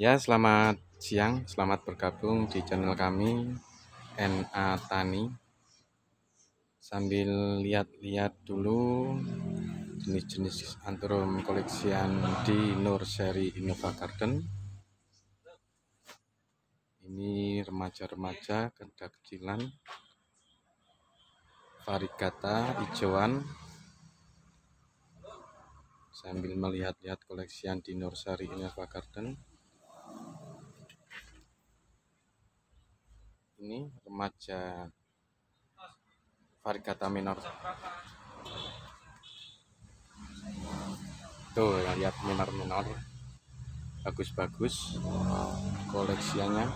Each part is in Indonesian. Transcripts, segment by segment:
Ya, selamat siang, selamat bergabung di channel kami NA Tani. Sambil lihat-lihat dulu jenis-jenis antrum koleksian di Nursery Innova Garden. Ini remaja-remaja, kerja kecilan, varigata, hijauan, sambil melihat-lihat koleksian di Nursery Innova Garden. ini remaja varigata minor tuh lihat minor-minor bagus-bagus koleksinya,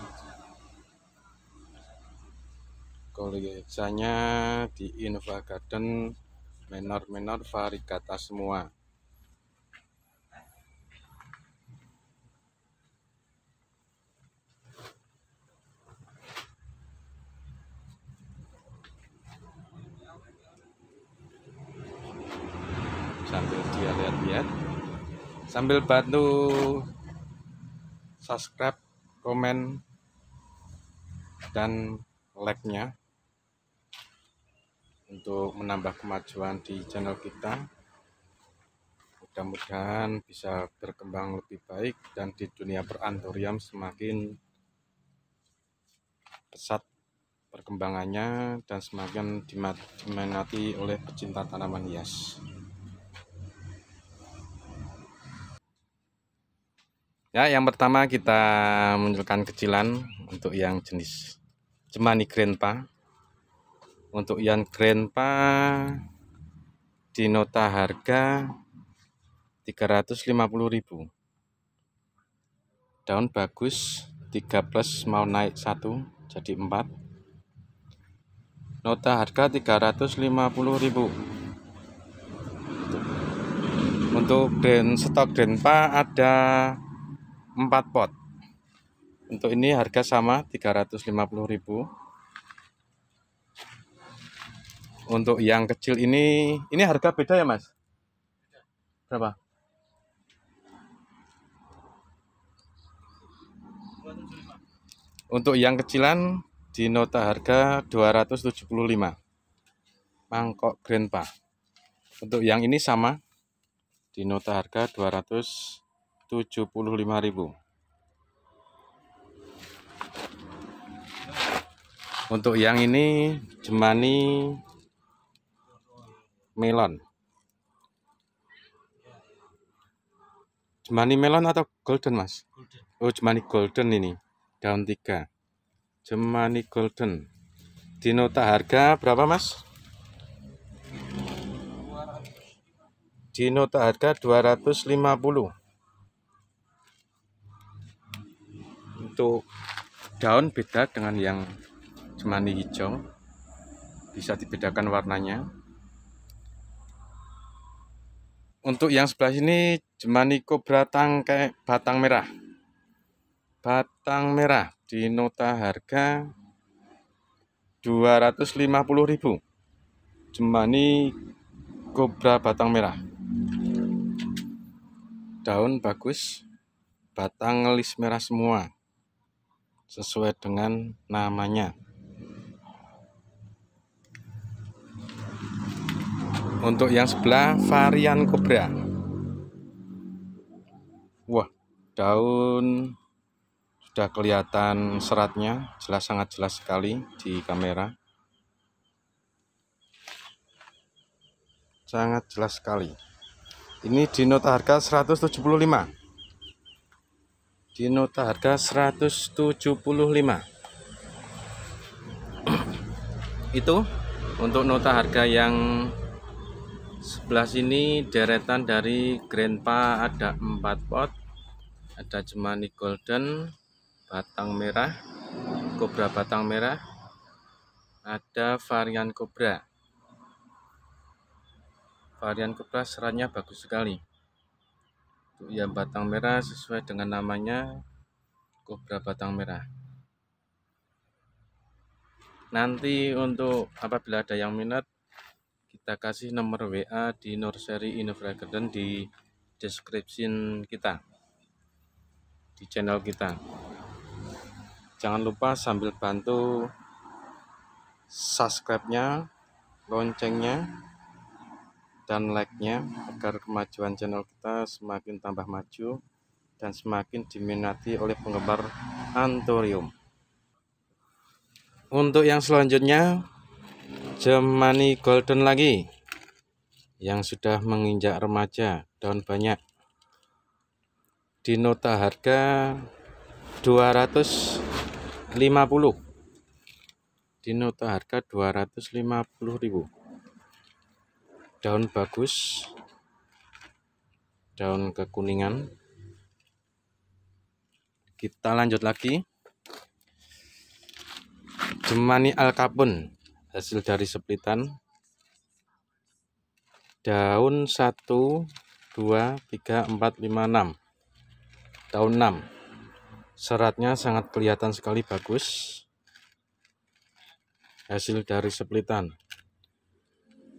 koleksinya di Innova Garden minor-minor varigata semua sambil bantu subscribe, komen, dan like-nya untuk menambah kemajuan di channel kita. Mudah-mudahan bisa berkembang lebih baik dan di dunia perantorium semakin pesat perkembangannya dan semakin diminati oleh pecinta tanaman hias. Ya, yang pertama kita munculkan kecilan untuk yang jenis cemani grandpa. Untuk yang grandpa di nota harga 350.000. Daun bagus 3 plus mau naik 1 jadi 4. Nota harga 350.000 untuk brand stok Denpa ada 4 pot untuk ini harga sama 350.000 untuk yang kecil ini ini harga beda ya mas berapa untuk yang kecilan di nota harga 275 mangkok grandpa untuk yang ini sama di nota harga 200 75.000 Untuk yang ini jemani melon. Jemani melon atau golden, Mas? Golden. Oh, jemani golden ini. Daun 3. Jemani golden. Di nota harga berapa, Mas? Di nota harga 250. Untuk daun beda dengan yang cemani hijau. Bisa dibedakan warnanya. Untuk yang sebelah sini cemani kobra tangkai batang merah. Batang merah di nota harga 250.000. Cemani kobra batang merah. Daun bagus, batang ngelis merah semua sesuai dengan namanya. Untuk yang sebelah varian kobra. Wah, daun sudah kelihatan seratnya, jelas sangat jelas sekali di kamera. Sangat jelas sekali. Ini di note harga 175 di nota harga 175 itu untuk nota harga yang sebelah sini deretan dari Grandpa ada 4 pot ada cemani golden batang merah kobra batang merah ada varian kobra varian kobra serannya bagus sekali untuk ya, batang merah sesuai dengan namanya kobra batang merah nanti untuk apabila ada yang minat kita kasih nomor WA di Nursery Innova Garden di description kita di channel kita jangan lupa sambil bantu subscribe-nya loncengnya dan like-nya agar kemajuan channel kita semakin tambah maju dan semakin diminati oleh penggemar antorium. Untuk yang selanjutnya, Jemani Golden lagi yang sudah menginjak remaja daun banyak. Di nota harga 250. Di nota harga ribu daun bagus daun kekuningan kita lanjut lagi jemani alkapun hasil dari seplitan daun 1 2 3 4 5 6 daun 6 seratnya sangat kelihatan sekali bagus hasil dari seplitan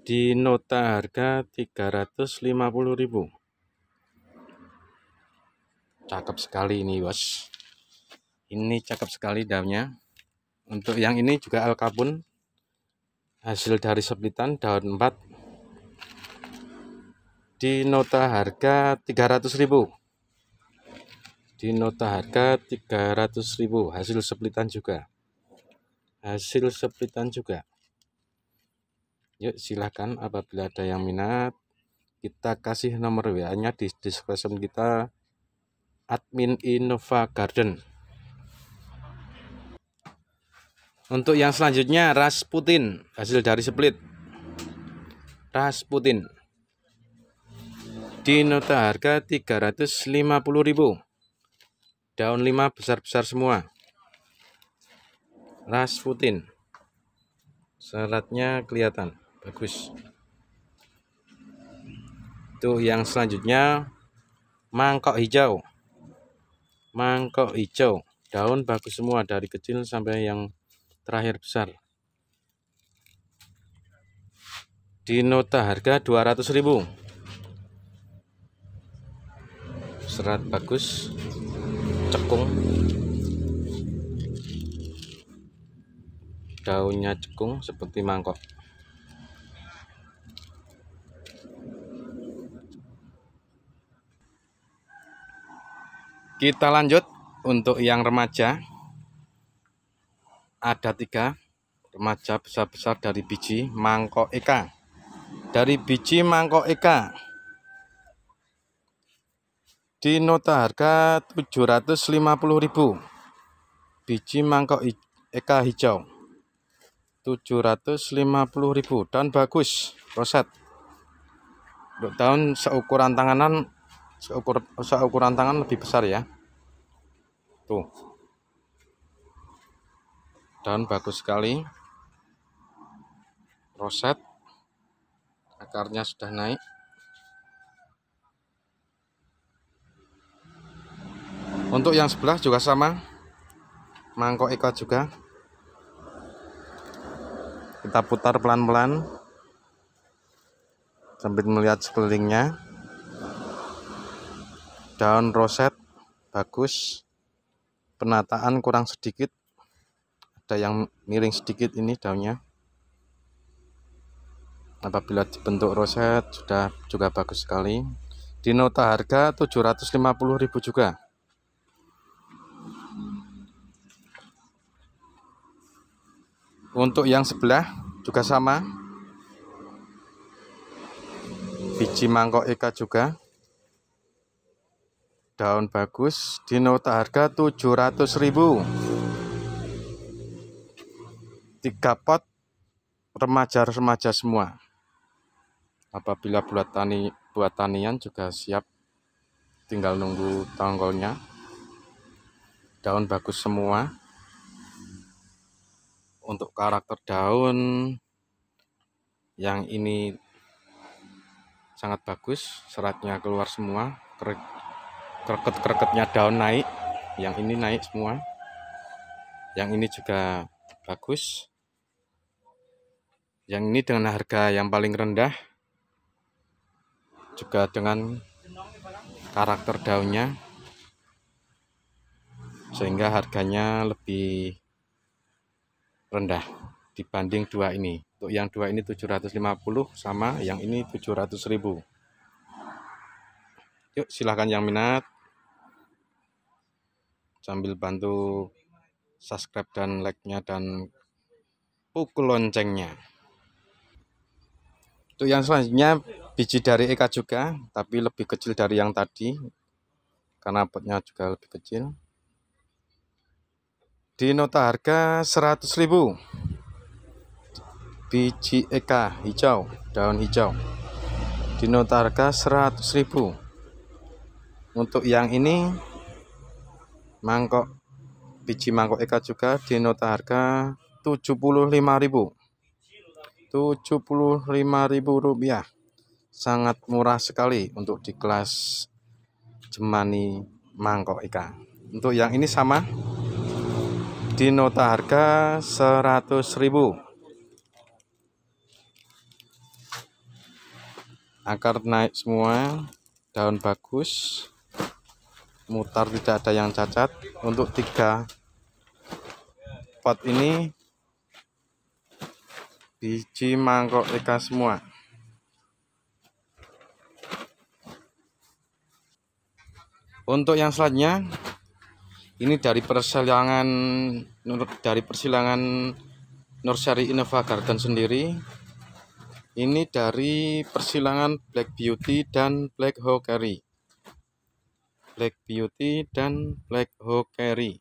di nota harga 350.000 cakep sekali ini bos ini cakep sekali daunnya untuk yang ini juga alkabun hasil dari seplitan daun 4 di nota harga 300.000 di nota harga 300.000 hasil seplitan juga hasil seplitan juga Yuk silahkan apabila ada yang minat kita kasih nomor WA-nya di description kita admin Innova Garden. Untuk yang selanjutnya Rasputin hasil dari split. Rasputin. Di nota harga 350.000. Daun 5 besar-besar semua. Rasputin. Syaratnya kelihatan bagus itu yang selanjutnya mangkok hijau mangkok hijau daun bagus semua dari kecil sampai yang terakhir besar di nota harga 200.000 serat bagus cekung daunnya cekung seperti mangkok Kita lanjut untuk yang remaja. Ada tiga remaja besar-besar dari biji mangkok eka. Dari biji mangkok eka. Di nota harga 750.000. Biji mangkok eka hijau. 750.000 dan bagus roset. Untuk daun seukuran tanganan seukur seukuran tangan lebih besar ya tuh dan bagus sekali roset akarnya sudah naik untuk yang sebelah juga sama mangkok ikat juga kita putar pelan-pelan sambil melihat sekelilingnya daun roset bagus penataan kurang sedikit ada yang miring sedikit ini daunnya apabila dibentuk roset sudah juga bagus sekali di nota harga 750.000 juga untuk yang sebelah juga sama biji mangkok eka juga daun bagus di nota harga 700.000 tiga pot remaja-remaja semua apabila buat tani buat tanian juga siap tinggal nunggu tanggalnya daun bagus semua untuk karakter daun yang ini sangat bagus seratnya keluar semua kreket-kreketnya daun naik yang ini naik semua yang ini juga bagus yang ini dengan harga yang paling rendah juga dengan karakter daunnya sehingga harganya lebih rendah dibanding dua ini untuk yang dua ini 750 sama yang ini 700.000 yuk silahkan yang minat sambil bantu subscribe dan like-nya dan pukul loncengnya untuk yang selanjutnya biji dari Eka juga tapi lebih kecil dari yang tadi karena potnya juga lebih kecil di nota harga 100.000 biji Eka hijau daun hijau di nota harga 100.000 untuk yang ini mangkok biji mangkok eka juga di nota harga 75.000 75.000 rupiah sangat murah sekali untuk di kelas jemani mangkok eka untuk yang ini sama di nota harga 100.000 akar naik semua daun bagus mutar tidak ada yang cacat untuk tiga pot ini biji mangkok ikan semua untuk yang selanjutnya ini dari persilangan dari persilangan Nursery Innova Garden sendiri ini dari persilangan Black Beauty dan Black Hawkery Black Beauty dan Black Hawkery.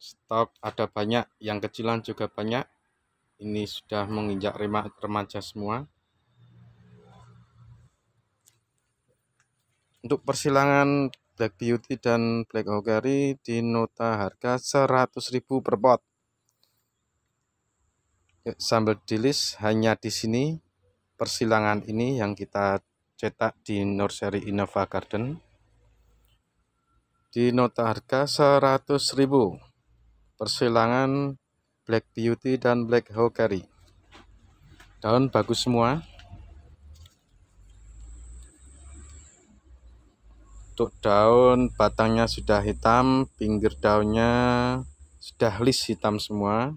Stok ada banyak, yang kecilan juga banyak. Ini sudah menginjak remaja semua. Untuk persilangan Black Beauty dan Black Hawkery di nota harga 100.000 per pot. Sambil di hanya di sini persilangan ini yang kita cetak di Nursery Innova Garden di nota harga 100.000 persilangan Black Beauty dan Black Hawkery daun bagus semua untuk daun batangnya sudah hitam pinggir daunnya sudah list hitam semua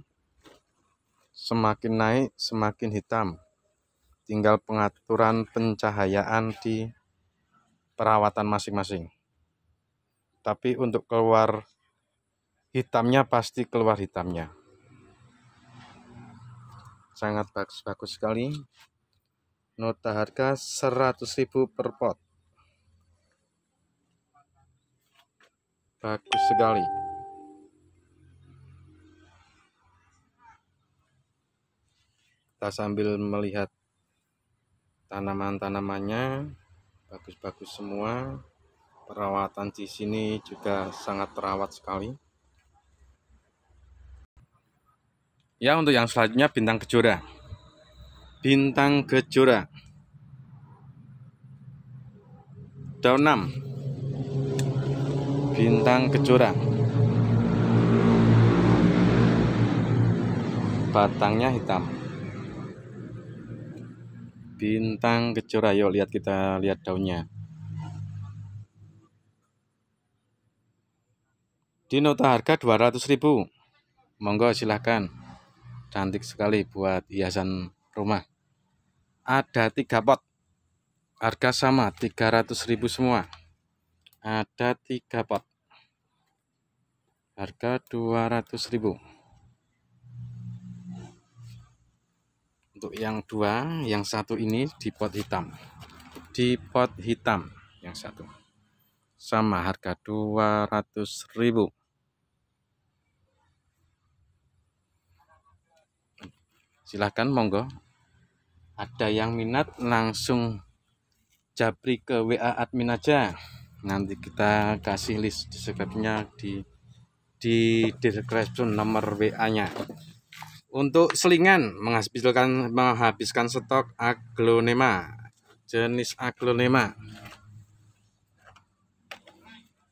semakin naik semakin hitam tinggal pengaturan pencahayaan di perawatan masing-masing tapi untuk keluar hitamnya pasti keluar hitamnya sangat bagus bagus sekali nota harga 100.000 per pot bagus sekali kita sambil melihat tanaman-tanamannya bagus-bagus semua perawatan di sini juga sangat terawat sekali ya untuk yang selanjutnya bintang kejora bintang kejora daun 6 bintang kejora batangnya hitam bintang kejora yuk lihat kita lihat daunnya di nota harga 200.000 monggo silahkan cantik sekali buat hiasan rumah ada tiga pot harga sama 300.000 semua ada tiga pot harga 200.000 untuk yang dua yang satu ini di pot hitam di pot hitam yang satu sama harga ribu. silahkan monggo ada yang minat langsung japri ke WA admin aja nanti kita kasih list deskripsinya di di description nomor WA nya untuk selingan menghabiskan menghabiskan stok aglonema. Jenis aglonema.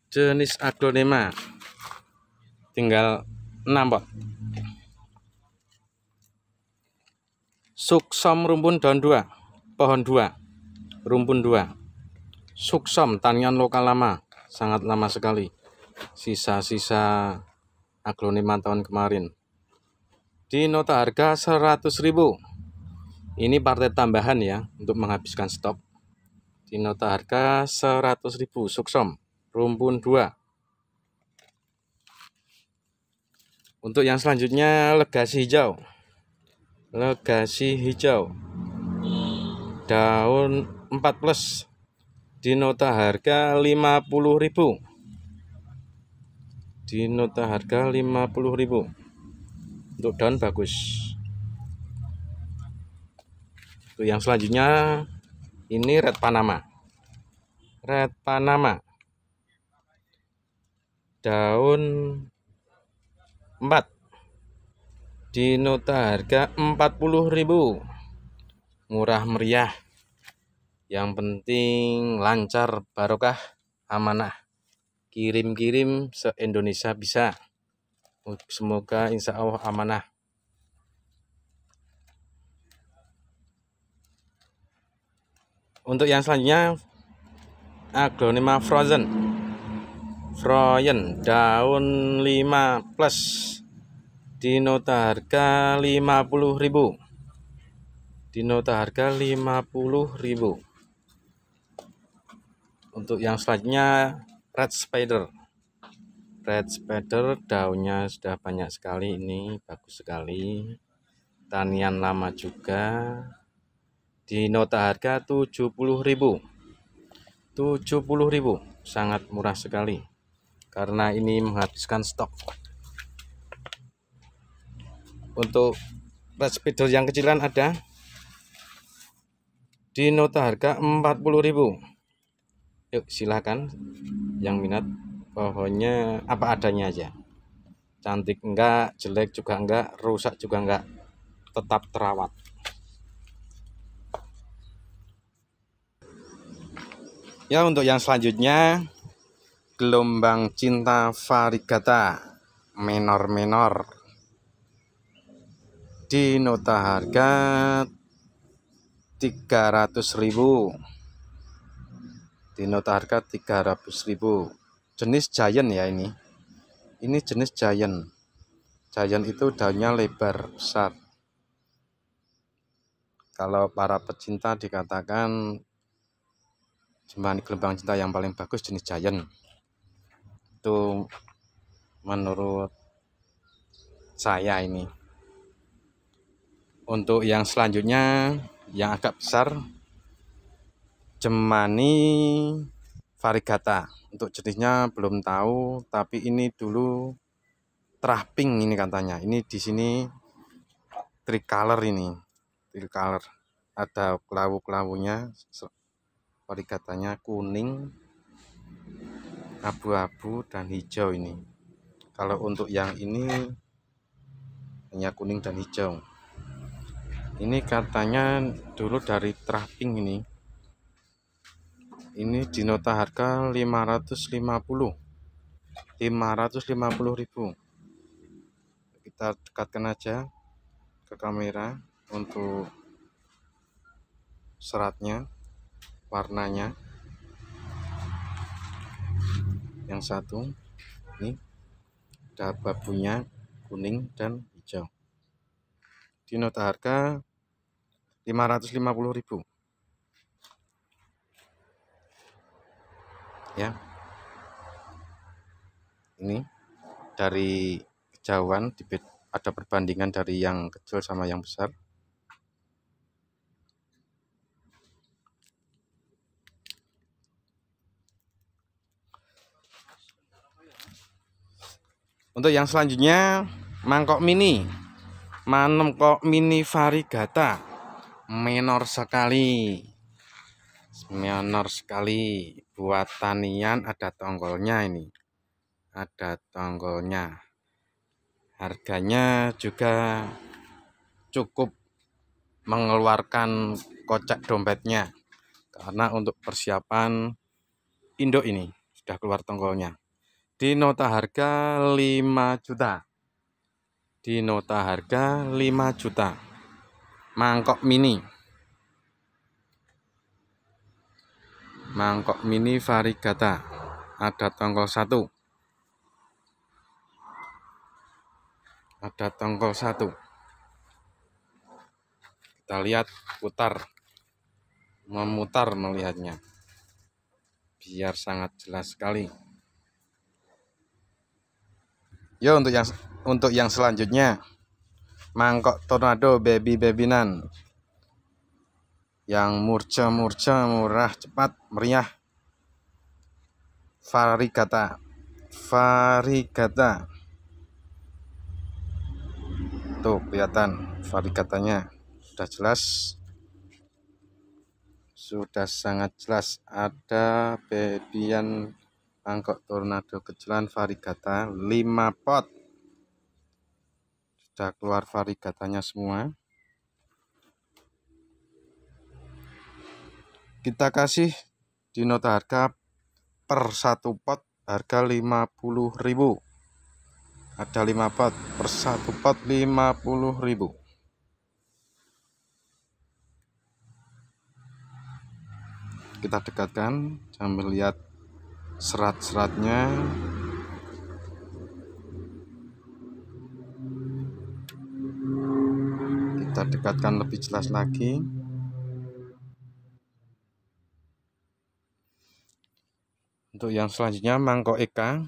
Jenis aglonema. Tinggal 6 pot. Suksom rumpun daun 2, pohon 2, rumpun 2. Suksom tanian lokal lama, sangat lama sekali. Sisa-sisa aglonema tahun kemarin di nota harga 100.000 ini partai tambahan ya untuk menghabiskan stok di nota harga 100.000 suksom rumpun 2 untuk yang selanjutnya legasi hijau legasi hijau daun 4 plus di nota harga 50.000 di nota harga 50.000 untuk daun bagus untuk yang selanjutnya ini red panama red panama daun 4 di nota harga 40.000 murah meriah yang penting lancar barokah amanah kirim-kirim se-Indonesia bisa semoga insya Allah amanah untuk yang selanjutnya aglonema frozen frozen daun 5 plus di nota harga 50.000 di nota harga 50.000 untuk yang selanjutnya red spider red spider daunnya sudah banyak sekali ini bagus sekali tanian lama juga di nota harga 70.000 70.000 sangat murah sekali karena ini menghabiskan stok untuk red spider yang kecilan ada di nota harga 40.000 yuk silahkan yang minat pohonnya apa adanya aja cantik enggak jelek juga enggak rusak juga enggak tetap terawat ya untuk yang selanjutnya gelombang cinta varigata menor-menor di nota harga 300.000 di nota harga 300.000 jenis giant ya ini ini jenis giant giant itu daunnya lebar besar kalau para pecinta dikatakan jembahan gelombang cinta yang paling bagus jenis giant itu menurut saya ini untuk yang selanjutnya yang agak besar jemani varigata untuk jenisnya belum tahu tapi ini dulu trapping ini katanya ini di sini tricolor ini tricolor ada kelabu-kelabunya katanya kuning abu-abu dan hijau ini kalau untuk yang ini hanya kuning dan hijau ini katanya dulu dari trapping ini ini di nota harga 550 ribu. kita dekatkan aja ke kamera untuk seratnya warnanya yang satu ini ada babunya kuning dan hijau di nota harga ribu. ya ini dari kejauhan ada perbandingan dari yang kecil sama yang besar Untuk yang selanjutnya mangkok mini. manem kok mini varigata. Menor sekali. Menor sekali buat tanian ada tonggolnya ini ada tonggolnya harganya juga cukup mengeluarkan kocak dompetnya karena untuk persiapan indo ini sudah keluar tonggolnya di nota harga 5 juta di nota harga 5 juta mangkok mini mangkok mini varigata ada tongkol satu ada tongkol satu kita lihat putar memutar melihatnya biar sangat jelas sekali yo untuk yang untuk yang selanjutnya mangkok tornado baby nan yang murja-murja murah cepat meriah varigata varigata tuh kelihatan varigatanya sudah jelas sudah sangat jelas ada bedian angkok tornado kecilan varigata 5 pot sudah keluar varigatanya semua kita kasih di nota harga per satu pot harga 50.000 ada 5 pot per satu pot 50.000 kita dekatkan sambil lihat serat-seratnya kita dekatkan lebih jelas lagi Untuk yang selanjutnya mangkok eka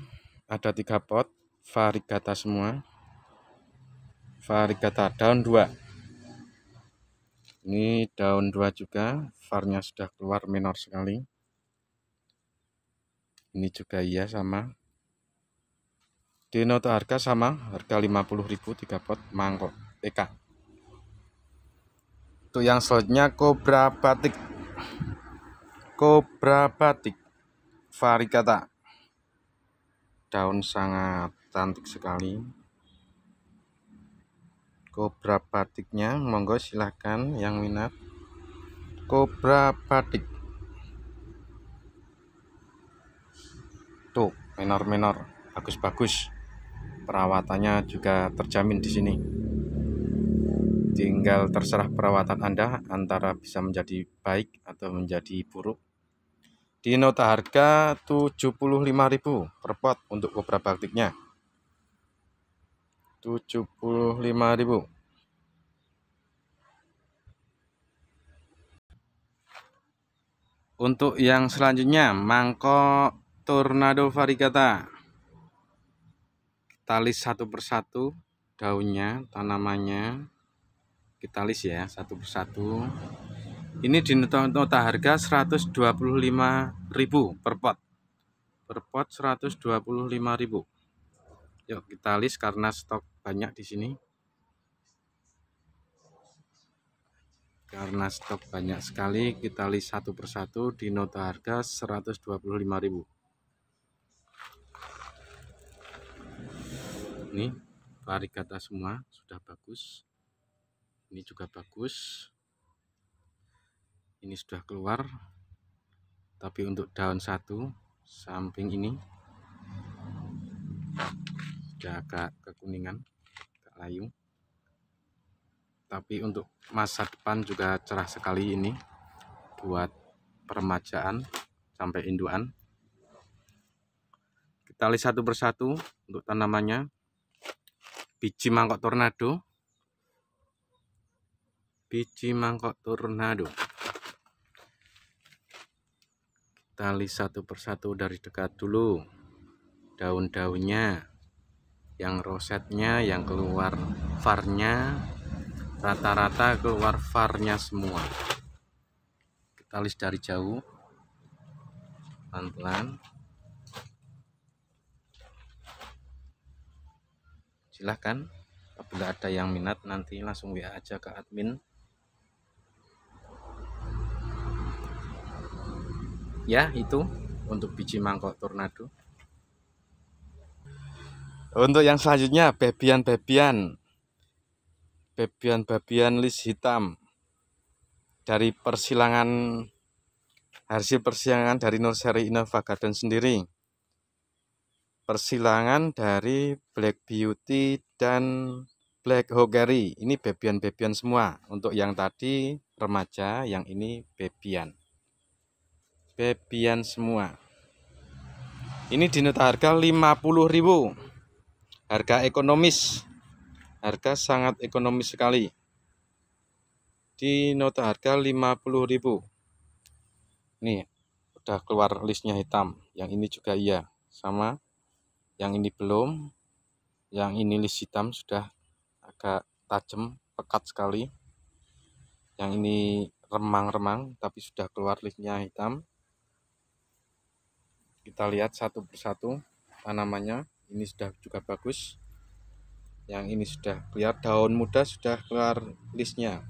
ada tiga pot varigata semua. Varigata daun dua. Ini daun dua juga, varnya sudah keluar minor sekali. Ini juga iya sama. Di nota harga sama, harga 50.000 tiga pot mangkok eka. Untuk yang selanjutnya kobra batik. Kobra batik varigata daun sangat cantik sekali kobra batiknya monggo silahkan yang minat kobra batik tuh menor-menor bagus-bagus perawatannya juga terjamin di sini tinggal terserah perawatan Anda antara bisa menjadi baik atau menjadi buruk di nota harga 75.000 per pot untuk kobra baktiknya. 75.000. Untuk yang selanjutnya, mangkok tornado varigata. Kita list satu persatu daunnya, tanamannya. Kita list ya, satu persatu ini di nota harga 125.000 per pot per pot 125.000 yuk kita list karena stok banyak di sini karena stok banyak sekali kita list satu persatu di nota harga 125.000 ini varigata semua sudah bagus ini juga bagus ini sudah keluar tapi untuk daun satu samping ini sudah agak kekuningan agak layu tapi untuk masa depan juga cerah sekali ini buat permajaan sampai induan kita lihat satu persatu untuk tanamannya biji mangkok tornado biji mangkok tornado kita list satu persatu dari dekat dulu daun-daunnya yang rosetnya yang keluar farnya rata-rata keluar farnya semua kita list dari jauh pelan-pelan silahkan apabila ada yang minat nanti langsung WA aja ke admin ya itu untuk biji mangkok tornado untuk yang selanjutnya bebian-bebian bebian-bebian list hitam dari persilangan hasil persilangan dari Nursery Innova Garden sendiri persilangan dari Black Beauty dan Black Hogari ini bebian-bebian semua untuk yang tadi remaja yang ini bebian bebian semua ini di nota harga 50.000 harga ekonomis harga sangat ekonomis sekali di nota harga 50.000 nih udah keluar listnya hitam yang ini juga iya sama yang ini belum yang ini list hitam sudah agak tajam pekat sekali yang ini remang-remang tapi sudah keluar listnya hitam kita lihat satu persatu tanamannya ini sudah juga bagus yang ini sudah lihat daun muda sudah keluar listnya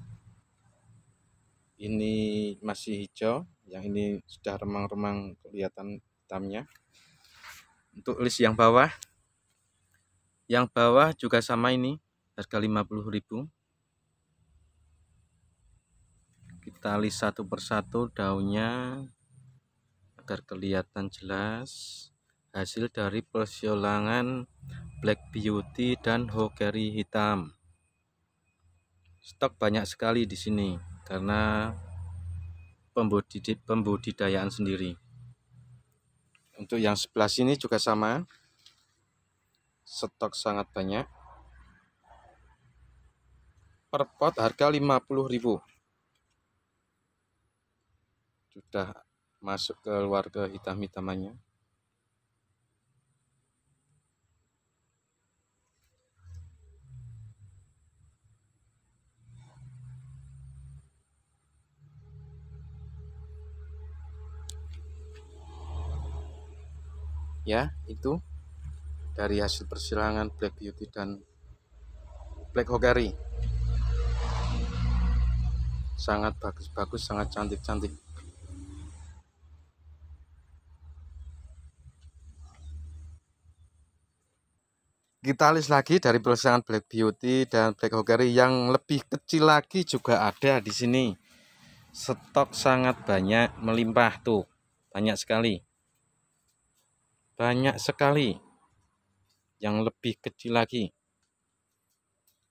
ini masih hijau yang ini sudah remang-remang kelihatan hitamnya untuk list yang bawah yang bawah juga sama ini harga 50000 kita list satu persatu daunnya agar kelihatan jelas hasil dari persiolangan Black Beauty dan Hokeri hitam. Stok banyak sekali di sini karena pembudid pembudidayaan sendiri. Untuk yang sebelah sini juga sama. Stok sangat banyak. Per pot harga 50.000. Sudah masuk ke warga hitam-hitamannya ya itu dari hasil persilangan Black Beauty dan Black Hogari sangat bagus-bagus sangat cantik-cantik kita list lagi dari perusahaan Black Beauty dan Black Hogari yang lebih kecil lagi juga ada di sini. Stok sangat banyak melimpah tuh. Banyak sekali. Banyak sekali. Yang lebih kecil lagi.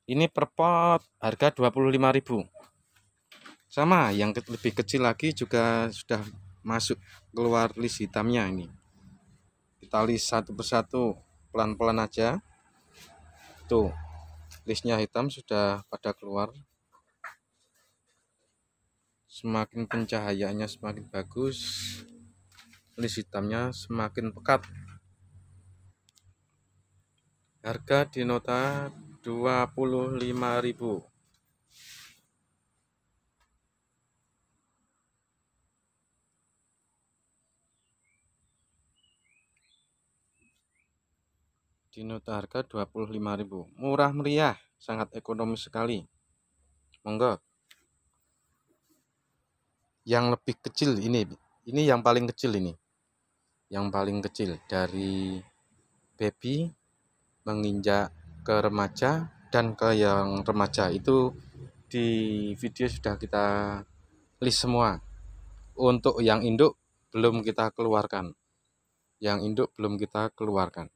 Ini per pot harga 25.000. Sama yang lebih kecil lagi juga sudah masuk keluar list hitamnya ini. Kita list satu persatu pelan-pelan aja. Lisnya listnya hitam sudah pada keluar semakin pencahayaannya semakin bagus list hitamnya semakin pekat harga di nota 25.000 di nota harga 25.000 murah meriah sangat ekonomis sekali monggo yang lebih kecil ini ini yang paling kecil ini yang paling kecil dari baby menginjak ke remaja dan ke yang remaja itu di video sudah kita list semua untuk yang induk belum kita keluarkan yang induk belum kita keluarkan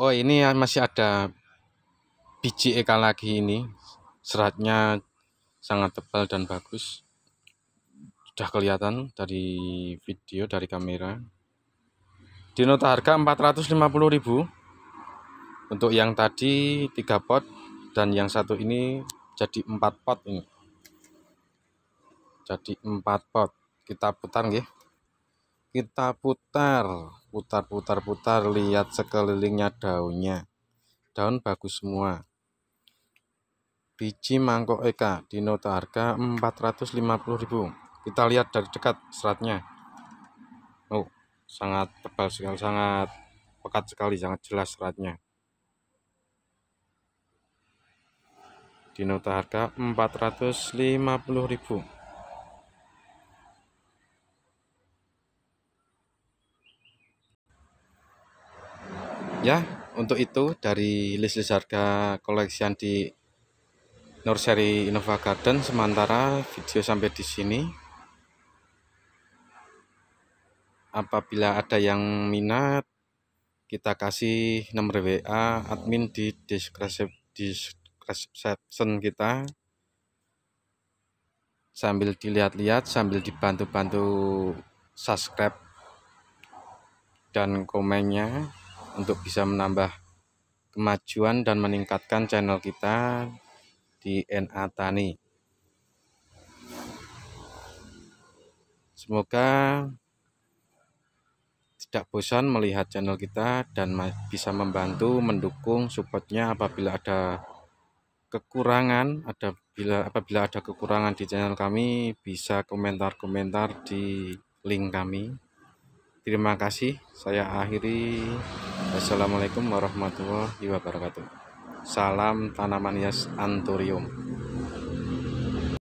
Oh ini ya, masih ada biji eka lagi ini seratnya sangat tebal dan bagus sudah kelihatan dari video dari kamera di nota harga 450.000 untuk yang tadi 3 pot dan yang satu ini jadi 4 pot ini jadi 4 pot kita putar nih kita putar putar-putar-putar lihat sekelilingnya daunnya daun bagus semua biji mangkok eka di nota harga 450.000 kita lihat dari dekat seratnya oh sangat tebal sekali sangat pekat sekali sangat jelas seratnya di nota harga 450.000 ya untuk itu dari list-list harga koleksian di Nursery Innova Garden sementara video sampai di sini apabila ada yang minat kita kasih nomor WA admin di description, description kita sambil dilihat-lihat sambil dibantu-bantu subscribe dan komennya untuk bisa menambah kemajuan dan meningkatkan channel kita di NA Tani. Semoga tidak bosan melihat channel kita dan bisa membantu mendukung supportnya apabila ada kekurangan ada bila apabila ada kekurangan di channel kami bisa komentar-komentar di link kami terima kasih saya akhiri Assalamualaikum warahmatullahi wabarakatuh. Salam tanaman hias anturium.